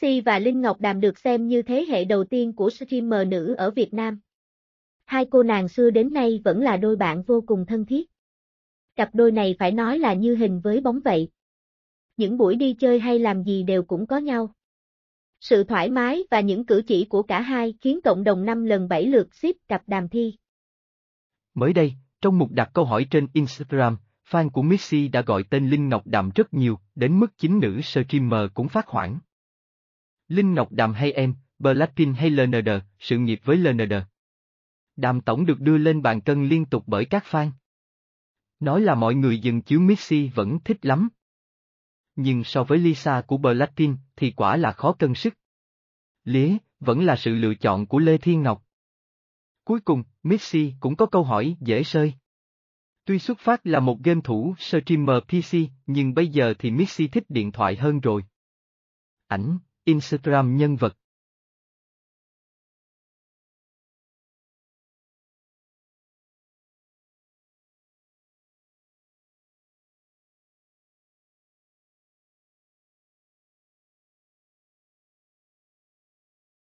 Foxy và Linh Ngọc Đàm được xem như thế hệ đầu tiên của streamer nữ ở Việt Nam. Hai cô nàng xưa đến nay vẫn là đôi bạn vô cùng thân thiết. Cặp đôi này phải nói là như hình với bóng vậy. Những buổi đi chơi hay làm gì đều cũng có nhau. Sự thoải mái và những cử chỉ của cả hai khiến cộng đồng 5 lần 7 lượt xếp cặp đàm thi. Mới đây, trong mục đặt câu hỏi trên Instagram, fan của Missy đã gọi tên Linh Ngọc Đàm rất nhiều, đến mức chính nữ streamer cũng phát hoảng. Linh Ngọc Đàm hay em, Blackpink hay Leonard, sự nghiệp với Leonard. Đàm Tổng được đưa lên bàn cân liên tục bởi các fan. Nói là mọi người dừng chiếu Missy vẫn thích lắm. Nhưng so với Lisa của Blackpink thì quả là khó cân sức. Lía, vẫn là sự lựa chọn của Lê Thiên Ngọc. Cuối cùng, Missy cũng có câu hỏi dễ sơi. Tuy xuất phát là một game thủ streamer PC, nhưng bây giờ thì Missy thích điện thoại hơn rồi. Ảnh, Instagram nhân vật